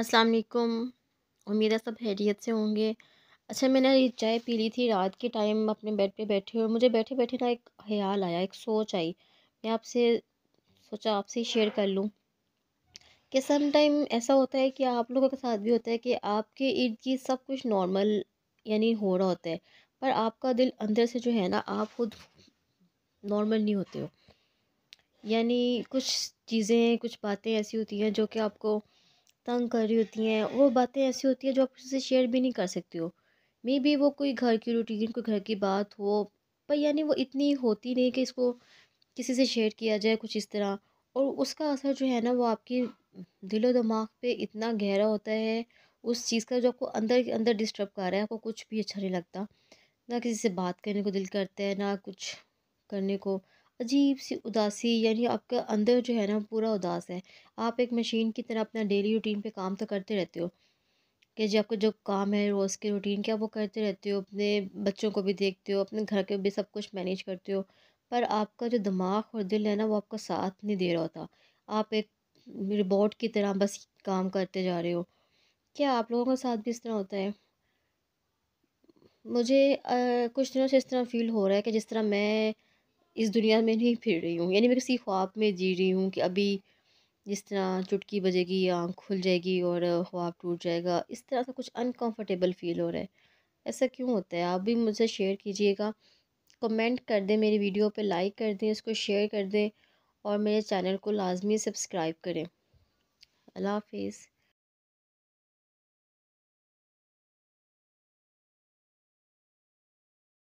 अस्सलाम वालेकुम उम्मीद है सब हैरियत से होंगे अच्छा मैंने ये चाय पी ली थी रात के टाइम अपने बेड पे बैठे और मुझे बैठे बैठे ना एक ख्याल आया एक सोच आई मैं आपसे सोचा आपसे शेयर कर लूँ कि सम टाइम ऐसा होता है कि आप लोगों के साथ भी होता है कि आपके इर्द गिर्द सब कुछ नॉर्मल यानी हो रहा होता है पर आपका दिल अंदर से जो है ना आप खुद नॉर्मल नहीं होते हो यानी कुछ चीज़ें कुछ बातें ऐसी होती हैं जो कि आपको तंग कर रही होती हैं वो बातें ऐसी होती हैं जो आप किसी से शेयर भी नहीं कर सकते हो मे बी वो कोई घर की रूटीन कोई घर की बात हो पर यानी वो इतनी होती नहीं कि इसको किसी से शेयर किया जाए कुछ इस तरह और उसका असर जो है ना वो आपकी दिलो दिमाग पे इतना गहरा होता है उस चीज़ का जो आपको अंदर के अंदर डिस्टर्ब कर रहा है आपको कुछ भी अच्छा नहीं लगता ना किसी से बात करने को दिल करता है ना कुछ करने को अजीब सी उदासी यानी आपका अंदर जो है ना पूरा उदास है आप एक मशीन की तरह अपना डेली रूटीन पे काम तो करते रहते हो कि जी आपका जो काम है रोज़ के रूटीन क्या वो करते रहते हो अपने बच्चों को भी देखते हो अपने घर के भी सब कुछ मैनेज करते हो पर आपका जो दिमाग और दिल है ना वो आपका साथ नहीं दे रहा होता आप एक रिबोट की तरह बस काम करते जा रहे हो क्या आप लोगों का साथ भी इस तरह होता है मुझे आ, कुछ दिनों से इस तरह फील हो रहा है कि जिस तरह मैं इस दुनिया में नहीं फिर रही हूँ यानी मैं किसी ख्वाब में जी रही हूँ कि अभी जिस तरह चुटकी बजेगी आँख खुल जाएगी और ख्वाब टूट जाएगा इस तरह से कुछ अनकम्फर्टेबल फील हो रहा है ऐसा क्यों होता है आप भी मुझसे शेयर कीजिएगा कमेंट कर दें मेरी वीडियो पर लाइक कर दें इसको शेयर कर दें और मेरे चैनल को लाजमी सब्सक्राइब करें अल्लाह हाफिज़